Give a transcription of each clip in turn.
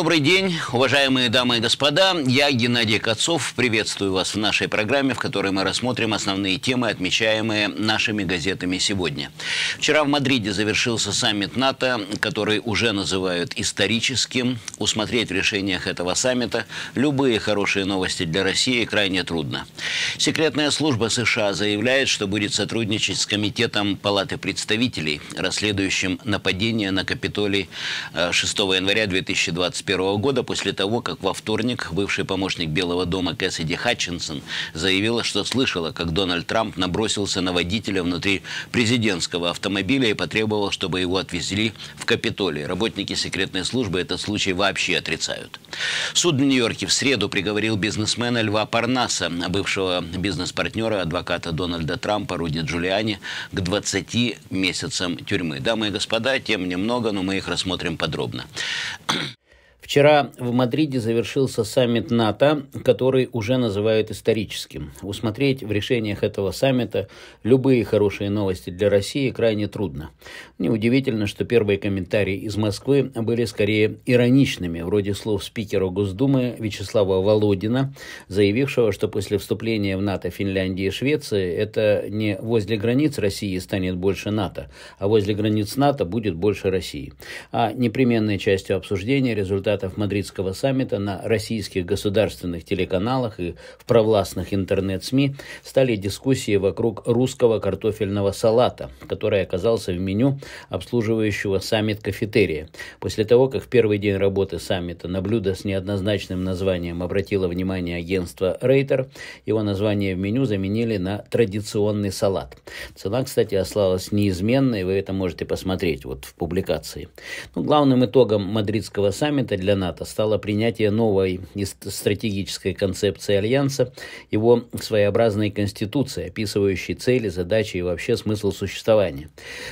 Добрый день, уважаемые дамы и господа. Я, Геннадий Кацов, приветствую вас в нашей программе, в которой мы рассмотрим основные темы, отмечаемые нашими газетами сегодня. Вчера в Мадриде завершился саммит НАТО, который уже называют историческим. Усмотреть в решениях этого саммита любые хорошие новости для России крайне трудно. Секретная служба США заявляет, что будет сотрудничать с Комитетом Палаты представителей, расследующим нападение на Капитолий 6 э, января 2021 2021 года после того, как во вторник бывший помощник Белого дома Кэссиди Хатчинсон заявила, что слышала, как Дональд Трамп набросился на водителя внутри президентского автомобиля и потребовал, чтобы его отвезли в Капитолий. Работники секретной службы этот случай вообще отрицают. Суд в Нью-Йорке в среду приговорил бизнесмена Льва Парнаса, бывшего бизнес-партнера адвоката Дональда Трампа Руди Джулиани, к 20 месяцам тюрьмы. Дамы и господа, тем немного, но мы их рассмотрим подробно. Вчера в Мадриде завершился саммит НАТО, который уже называют историческим. Усмотреть в решениях этого саммита любые хорошие новости для России крайне трудно. Неудивительно, что первые комментарии из Москвы были скорее ироничными, вроде слов спикера Госдумы Вячеслава Володина, заявившего, что после вступления в НАТО Финляндии и Швеции это не возле границ России станет больше НАТО, а возле границ НАТО будет больше России. А непременной частью обсуждения результат результатов Мадридского саммита на российских государственных телеканалах и в провластных интернет-СМИ стали дискуссии вокруг русского картофельного салата, который оказался в меню обслуживающего саммит кафетерия. После того, как в первый день работы саммита на блюдо с неоднозначным названием обратило внимание агентство Рейтер, его название в меню заменили на традиционный салат. Цена, кстати, осталась неизменной, вы это можете посмотреть вот в публикации. Но ну, главным итогом мадридского саммита для НАТО стало принятие новой стратегической концепции Альянса, его своеобразной конституции, описывающей цели, задачи и вообще смысл существования.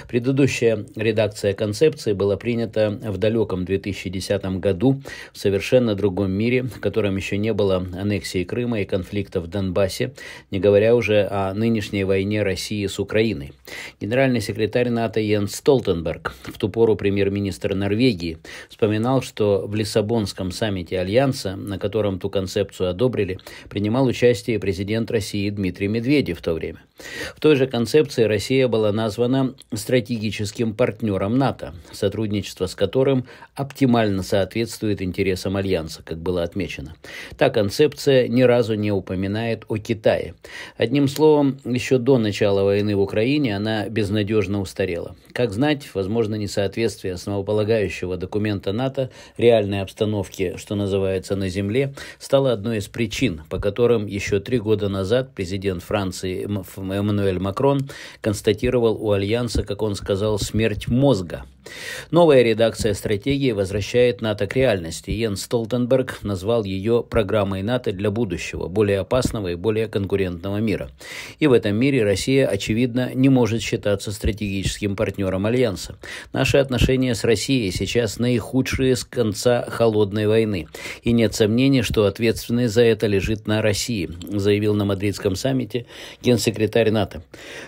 Предыдущая редакция концепции была принята в далеком 2010 году в совершенно другом мире, в котором еще не было аннексии Крыма и конфликта в Донбассе, не говоря уже о нынешней войне России с Украиной. Генеральный секретарь НАТО Йенс Столтенберг, в ту пору премьер-министр Норвегии, вспоминал, что в Лиссабонском саммите Альянса, на котором ту концепцию одобрили, принимал участие президент России Дмитрий Медведев в то время. В той же концепции Россия была названа стратегическим партнером НАТО, сотрудничество с которым оптимально соответствует интересам Альянса, как было отмечено. Та концепция ни разу не упоминает о Китае. Одним словом, еще до начала войны в Украине она безнадежно устарела. Как знать, возможно, несоответствие основополагающего документа НАТО реально экстремальной обстановке, что называется, на Земле, стала одной из причин, по которым еще три года назад президент Франции Эммануэль Макрон констатировал у Альянса, как он сказал, смерть мозга. Новая редакция стратегии возвращает НАТО к реальности. Йен Столтенберг назвал ее программой НАТО для будущего, более опасного и более конкурентного мира. И в этом мире Россия, очевидно, не может считаться стратегическим партнером Альянса. Наши отношения с Россией сейчас наихудшие с конца холодной войны. И нет сомнений, что ответственность за это лежит на России, заявил на Мадридском саммите генсекретарь НАТО.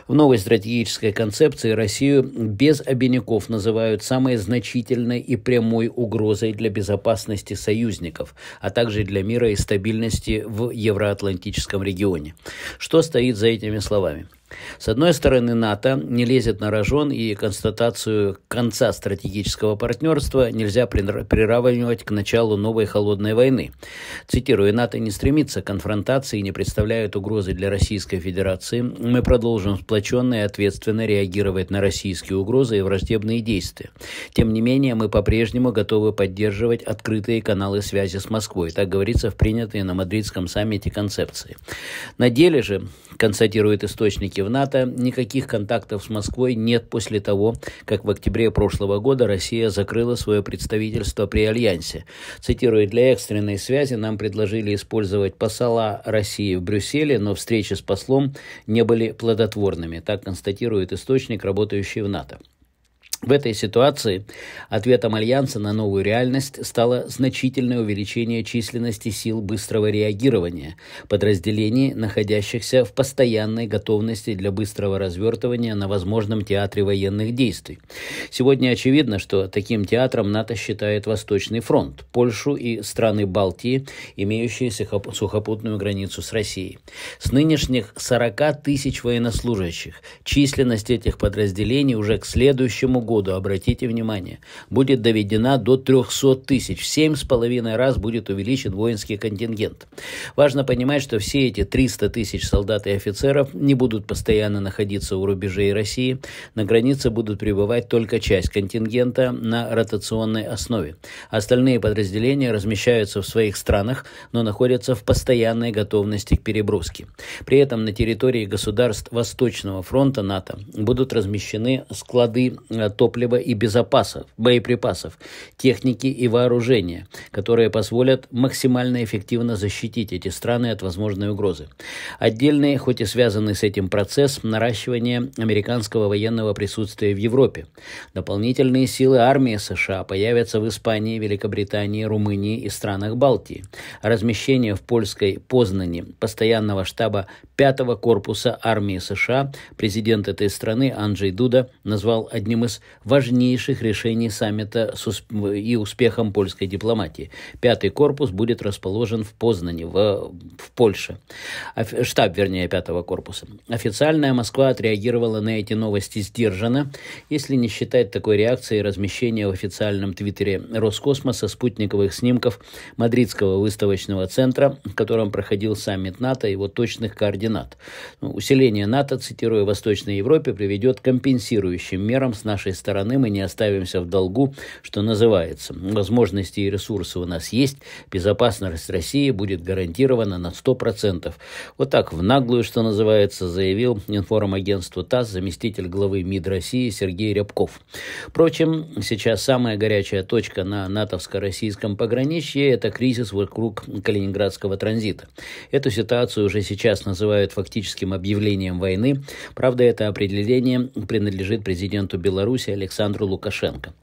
В новой стратегической концепции Россию без обиняков называют самой значительной и прямой угрозой для безопасности союзников, а также для мира и стабильности в евроатлантическом регионе. Что стоит за этими словами? С одной стороны, НАТО не лезет на рожон, и констатацию конца стратегического партнерства нельзя приравнивать к началу новой холодной войны. Цитирую, НАТО не стремится к конфронтации и не представляет угрозы для Российской Федерации. Мы продолжим сплоченно и ответственно реагировать на российские угрозы и враждебные действия. Тем не менее, мы по-прежнему готовы поддерживать открытые каналы связи с Москвой. Так говорится в принятой на Мадридском саммите концепции. На деле же, констатируют источники Америки, в НАТО никаких контактов с Москвой нет после того, как в октябре прошлого года Россия закрыла свое представительство при Альянсе. Цитирую, для экстренной связи нам предложили использовать посла России в Брюсселе, но встречи с послом не были плодотворными. Так констатирует источник, работающий в НАТО. В этой ситуации ответом Альянса на новую реальность стало значительное увеличение численности сил быстрого реагирования, подразделений, находящихся в постоянной готовности для быстрого развертывания на возможном театре военных действий. Сегодня очевидно, что таким театром НАТО считает Восточный фронт, Польшу и страны Балтии, имеющие сухопутную границу с Россией. С нынешних 40 тысяч военнослужащих численность этих подразделений уже к следующему году, обратите внимание, будет доведена до 300 тысяч. В половиной раз будет увеличен воинский контингент. Важно понимать, что все эти 300 тысяч солдат и офицеров не будут постоянно находиться у рубежей России. На границе будут пребывать только часть контингента на ротационной основе. Остальные подразделения размещаются в своих странах, но находятся в постоянной готовности к переброске. При этом на территории государств Восточного фронта НАТО будут размещены склады топлива и безопасов, боеприпасов, техники и вооружения, которые позволят максимально эффективно защитить эти страны от возможной угрозы. Отдельный, хоть и связанный с этим процесс, наращивание американского военного присутствия в Европе. Дополнительные силы армии США появятся в Испании, Великобритании, Румынии и странах Балтии. Размещение в польской Познане постоянного штаба 5-го корпуса армии США президент этой страны Анджей Дуда назвал одним из важнейших решений саммита и успехом польской дипломатии. Пятый корпус будет расположен в Познане, в, в Польше. Штаб, вернее, пятого корпуса. Официальная Москва отреагировала на эти новости сдержанно, если не считать такой реакции размещения в официальном твиттере Роскосмоса спутниковых снимков Мадридского выставочного центра, в котором проходил саммит НАТО и его точных координат. Ну, усиление НАТО, цитируя Восточной Европе, приведет к компенсирующим мерам с нашей стороны мы не оставимся в долгу, что называется. Возможности и ресурсы у нас есть, безопасность России будет гарантирована на 100%. Вот так в наглую, что называется, заявил информагентство ТАСС заместитель главы МИД России Сергей Рябков. Впрочем, сейчас самая горячая точка на натовско-российском пограничье – это кризис вокруг Калининградского транзита. Эту ситуацию уже сейчас называют фактическим объявлением войны. Правда, это определение принадлежит президенту Беларуси Беларуси Александру Лукашенко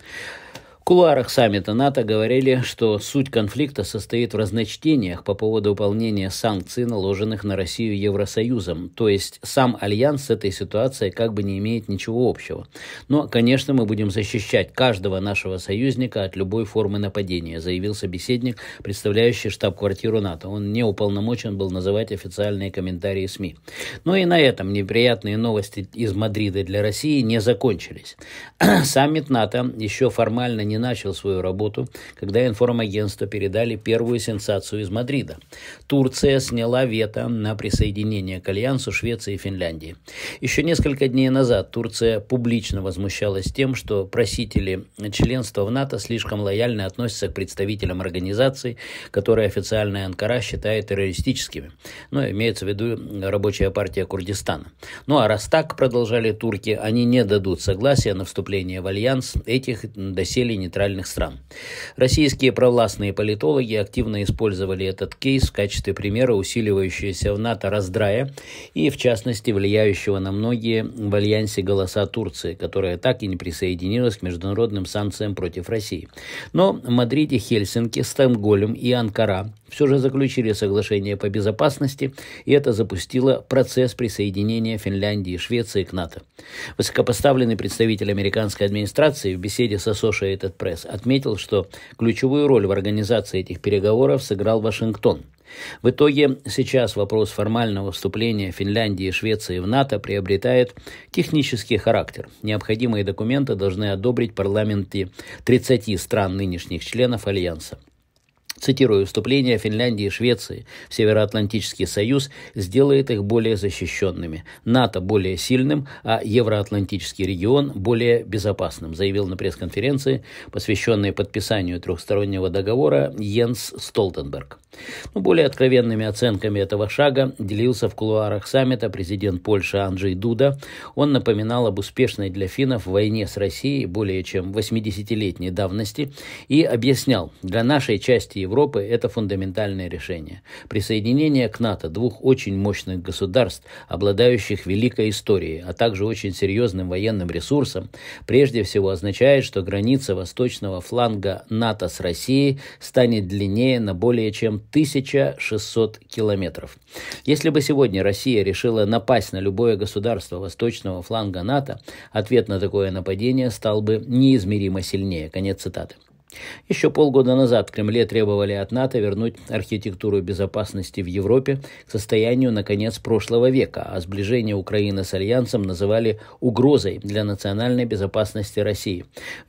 кулуарах саммита НАТО говорили, что суть конфликта состоит в разночтениях по поводу выполнения санкций, наложенных на Россию Евросоюзом. То есть сам альянс с этой ситуацией как бы не имеет ничего общего. Но, конечно, мы будем защищать каждого нашего союзника от любой формы нападения, заявил собеседник, представляющий штаб-квартиру НАТО. Он не уполномочен был называть официальные комментарии СМИ. Но и на этом неприятные новости из Мадрида для России не закончились. Саммит НАТО еще формально не не начал свою работу, когда информагентство передали первую сенсацию из Мадрида. Турция сняла вето на присоединение к альянсу Швеции и Финляндии. Еще несколько дней назад Турция публично возмущалась тем, что просители членства в НАТО слишком лояльно относятся к представителям организаций, которые официальная Анкара считает террористическими. Но ну, имеется в виду рабочая партия Курдистана. Ну а раз так, продолжали турки, они не дадут согласия на вступление в альянс этих доселе не нейтральных стран. Российские провластные политологи активно использовали этот кейс в качестве примера усиливающегося в НАТО раздрая и, в частности, влияющего на многие в альянсе голоса Турции, которая так и не присоединилась к международным санкциям против России. Но в Мадриде, Хельсинки, Стокгольм и Анкара – все же заключили соглашение по безопасности, и это запустило процесс присоединения Финляндии и Швеции к НАТО. Высокопоставленный представитель американской администрации в беседе с Associated Press отметил, что ключевую роль в организации этих переговоров сыграл Вашингтон – в итоге сейчас вопрос формального вступления Финляндии и Швеции в НАТО приобретает технический характер. Необходимые документы должны одобрить парламенты 30 стран нынешних членов Альянса. Цитирую, вступление Финляндии и Швеции в Североатлантический союз сделает их более защищенными, НАТО более сильным, а Евроатлантический регион более безопасным, заявил на пресс-конференции, посвященной подписанию трехстороннего договора Йенс Столтенберг. Но более откровенными оценками этого шага делился в кулуарах саммита президент Польши Анджей Дуда. Он напоминал об успешной для финнов войне с Россией более чем 80-летней давности и объяснял, для нашей части Европы это фундаментальное решение. Присоединение к НАТО двух очень мощных государств, обладающих великой историей, а также очень серьезным военным ресурсом, прежде всего означает, что граница восточного фланга НАТО с Россией станет длиннее на более чем 1600 километров. Если бы сегодня Россия решила напасть на любое государство восточного фланга НАТО, ответ на такое нападение стал бы неизмеримо сильнее. Конец цитаты. Еще полгода назад в Кремле требовали от НАТО вернуть архитектуру безопасности в Европе к состоянию на конец прошлого века, а сближение Украины с Альянсом называли угрозой для национальной безопасности России.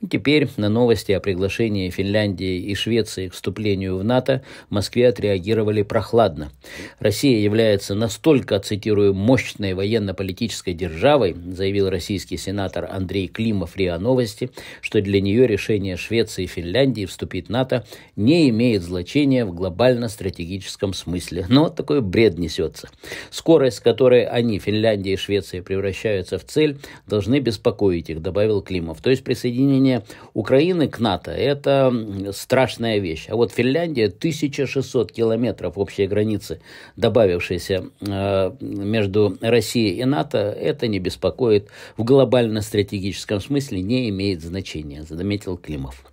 Теперь на новости о приглашении Финляндии и Швеции к вступлению в НАТО в Москве отреагировали прохладно. Россия является настолько, цитирую, мощной военно-политической державой, заявил российский сенатор Андрей Климов РИА Новости, что для нее решение Швеции и Финляндии Финляндии вступить в НАТО, не имеет значения в глобально-стратегическом смысле. Но такой бред несется. Скорость, с которой они, Финляндия и Швеция, превращаются в цель, должны беспокоить их, добавил Климов. То есть присоединение Украины к НАТО – это страшная вещь. А вот Финляндия – 1600 километров общей границы, добавившейся э, между Россией и НАТО, это не беспокоит в глобально-стратегическом смысле, не имеет значения, заметил Климов.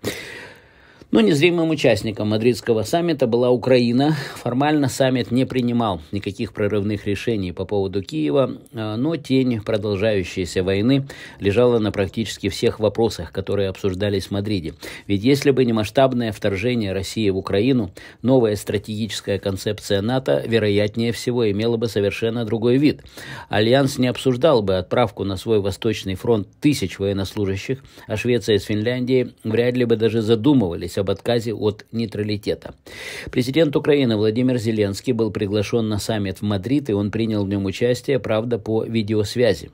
Но незримым участником мадридского саммита была Украина. Формально саммит не принимал никаких прорывных решений по поводу Киева, э, но тень продолжающейся войны лежала на практически всех вопросах, которые обсуждались в Мадриде. Ведь если бы не масштабное вторжение России в Украину, новая стратегическая концепция НАТО, вероятнее всего, имела бы совершенно другой вид. Альянс не обсуждал бы отправку на свой Восточный фронт тысяч военнослужащих, а Швеция с Финляндией вряд ли бы даже задумывались заявившись об отказе от нейтралитета. Президент Украины Владимир Зеленский был приглашен на саммит в Мадрид, и он принял в нем участие, правда, по видеосвязи.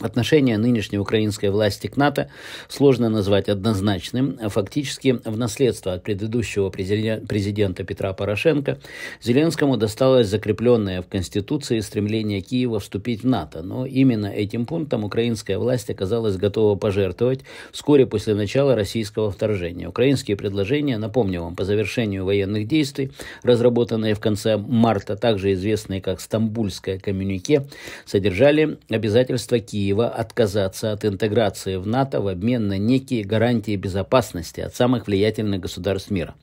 Отношение нынешней украинской власти к НАТО сложно назвать однозначным. Фактически в наследство от предыдущего президента Петра Порошенко Зеленскому досталось закрепленное в Конституции стремление Киева вступить в НАТО. Но именно этим пунктом украинская власть оказалась готова пожертвовать вскоре после начала российского вторжения. Украинские предложения, напомню вам, по завершению военных действий, разработанные в конце марта, также известные как «Стамбульское коммюнике», содержали обязательства Киева Киева отказаться от интеграции в НАТО в обмен на некие гарантии безопасности от самых влиятельных государств мира.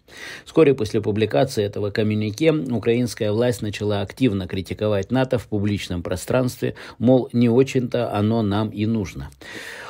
Вскоре после публикации этого коммюнике украинская власть начала активно критиковать НАТО в публичном пространстве, мол, не очень-то оно нам и нужно.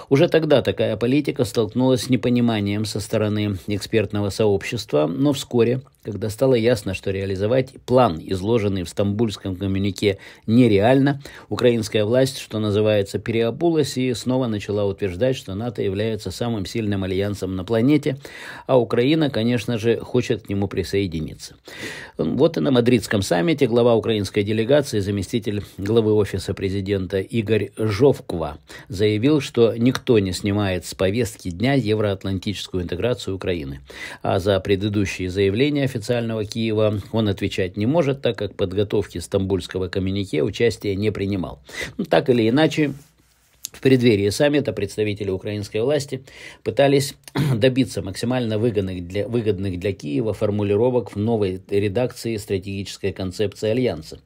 Уже тогда такая политика столкнулась с непониманием со стороны экспертного сообщества, но вскоре, когда стало ясно, что реализовать план, изложенный в стамбульском коммюнике, нереально, украинская власть, что называется, переобулась и снова начала утверждать, что НАТО является самым сильным альянсом на планете, а Украина, конечно же, хочет к нему присоединиться. Вот и на мадридском саммите глава украинской делегации, заместитель главы Офиса президента Игорь Жовква заявил, что никто никто не снимает с повестки дня евроатлантическую интеграцию Украины. А за предыдущие заявления официального Киева он отвечать не может, так как подготовки стамбульского коммюнике участия не принимал. так или иначе, в преддверии саммита представители украинской власти пытались добиться максимально выгодных для, выгодных для Киева формулировок в новой редакции стратегической концепции Альянса.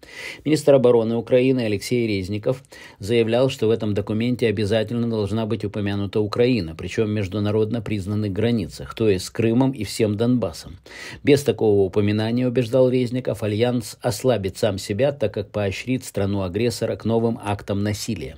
Министр обороны Украины Алексей Резников заявлял, что в этом документе обязательно должна быть упомянута Украина, причем международно признанных границах, то есть с Крымом и всем Донбассом. Без такого упоминания, убеждал Резников, Альянс ослабит сам себя, так как поощрит страну-агрессора к новым актам насилия.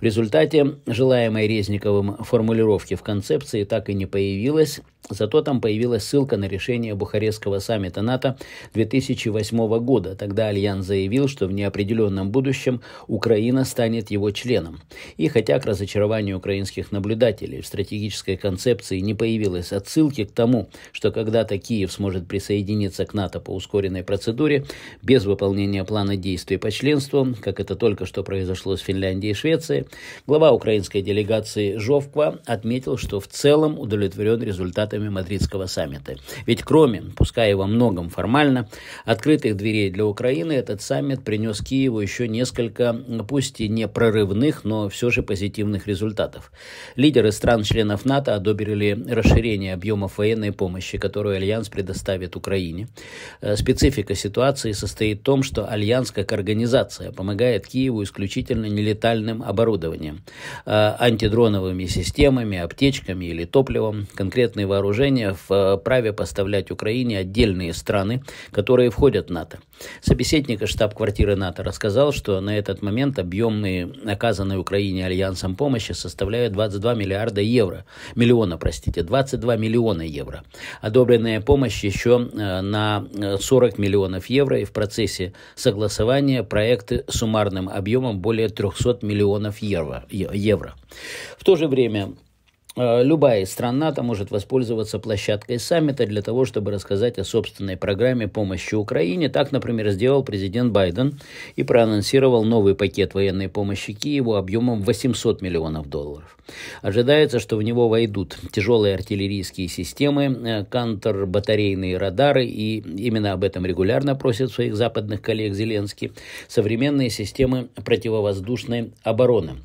В результате кстати, желаемой Резниковым формулировки в концепции так и не появилось, Зато там появилась ссылка на решение Бухарестского саммита НАТО 2008 года. Тогда Альянс заявил, что в неопределенном будущем Украина станет его членом. И хотя к разочарованию украинских наблюдателей в стратегической концепции не появилось отсылки к тому, что когда-то Киев сможет присоединиться к НАТО по ускоренной процедуре, без выполнения плана действий по членству, как это только что произошло с Финляндией и Швецией, глава украинской делегации Жовква отметил, что в целом удовлетворен результатом результатами Мадридского саммита. Ведь кроме, пускай и во многом формально, открытых дверей для Украины, этот саммит принес Киеву еще несколько, ну, пусть и не прорывных, но все же позитивных результатов. Лидеры стран-членов НАТО одобрили расширение объемов военной помощи, которую Альянс предоставит Украине. Э, специфика ситуации состоит в том, что Альянс как организация помогает Киеву исключительно нелетальным оборудованием, э, антидроновыми системами, аптечками или топливом, конкретные вооружения вооружения вправе э, поставлять Украине отдельные страны, которые входят в НАТО. Собеседник штаб-квартиры НАТО рассказал, что на этот момент объемные оказанные Украине альянсом помощи составляют 22 миллиарда евро, миллиона, простите, 22 миллиона евро. Одобренная помощь еще э, на 40 э, миллионов евро и в процессе согласования проекты суммарным объемом более 300 миллионов евро. В то же время Э, любая страна то может воспользоваться площадкой саммита для того, чтобы рассказать о собственной программе помощи Украине. Так, например, сделал президент Байден и проанонсировал новый пакет военной помощи Киеву объемом 800 миллионов долларов. Ожидается, что в него войдут тяжелые артиллерийские системы, э, контрбатарейные радары, и именно об этом регулярно просят своих западных коллег Зеленский, современные системы противовоздушной обороны.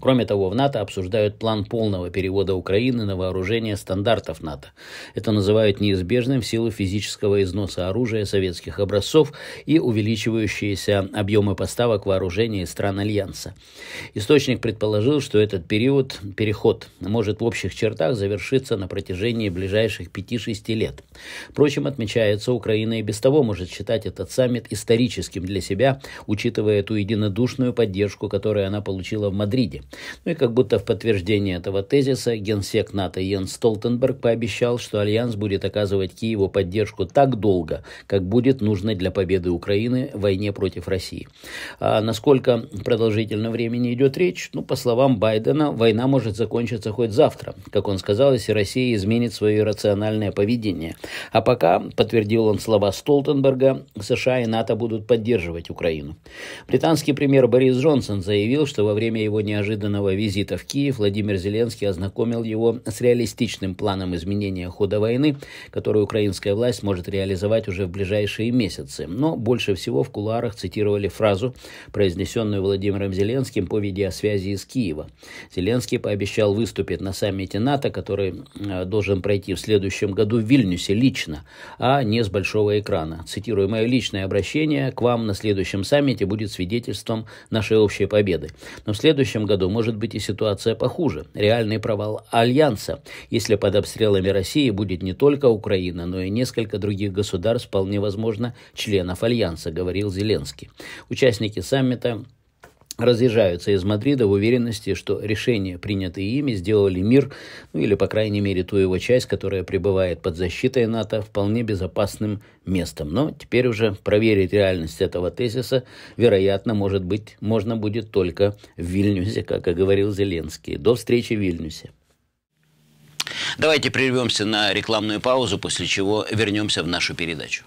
Кроме того, в НАТО обсуждают план полного перевода Украины на вооружение стандартов НАТО. Это называют неизбежным в силу физического износа оружия советских образцов и увеличивающиеся объемы поставок вооружения из стран Альянса. Источник предположил, что этот период, переход, может в общих чертах завершиться на протяжении ближайших 5-6 лет. Впрочем, отмечается, Украина и без того может считать этот саммит историческим для себя, учитывая ту единодушную поддержку, которую она получила в Мадриде Мадриде. Ну и как будто в подтверждение этого тезиса генсек НАТО Йен Столтенберг пообещал, что Альянс будет оказывать Киеву поддержку так долго, как будет нужно для победы Украины в войне против России. А насколько продолжительно времени идет речь? Ну, по словам Байдена, война может закончиться хоть завтра. Как он сказал, если Россия изменит свое рациональное поведение. А пока, подтвердил он слова Столтенберга, США и НАТО будут поддерживать Украину. Британский премьер Борис Джонсон заявил, что во время его неожиданного визита в Киев Владимир Зеленский ознакомил его с реалистичным планом изменения хода войны, который украинская власть может реализовать уже в ближайшие месяцы. Но больше всего в кулуарах цитировали фразу, произнесенную Владимиром Зеленским по видеосвязи из Киева. Зеленский пообещал выступить на саммите НАТО, который должен пройти в следующем году в Вильнюсе лично, а не с большого экрана. Цитирую, мое личное обращение к вам на следующем саммите будет свидетельством нашей общей победы. Но в следующем следующем году может быть и ситуация похуже. Реальный провал Альянса, если под обстрелами России будет не только Украина, но и несколько других государств, вполне возможно, членов Альянса, говорил Зеленский. Участники саммита разъезжаются из Мадрида в уверенности, что решения, принятые ими, сделали мир, ну или, по крайней мере, ту его часть, которая пребывает под защитой НАТО, вполне безопасным местом. Но теперь уже проверить реальность этого тезиса, вероятно, может быть, можно будет только в Вильнюсе, как и говорил Зеленский. До встречи в Вильнюсе. Давайте прервемся на рекламную паузу, после чего вернемся в нашу передачу.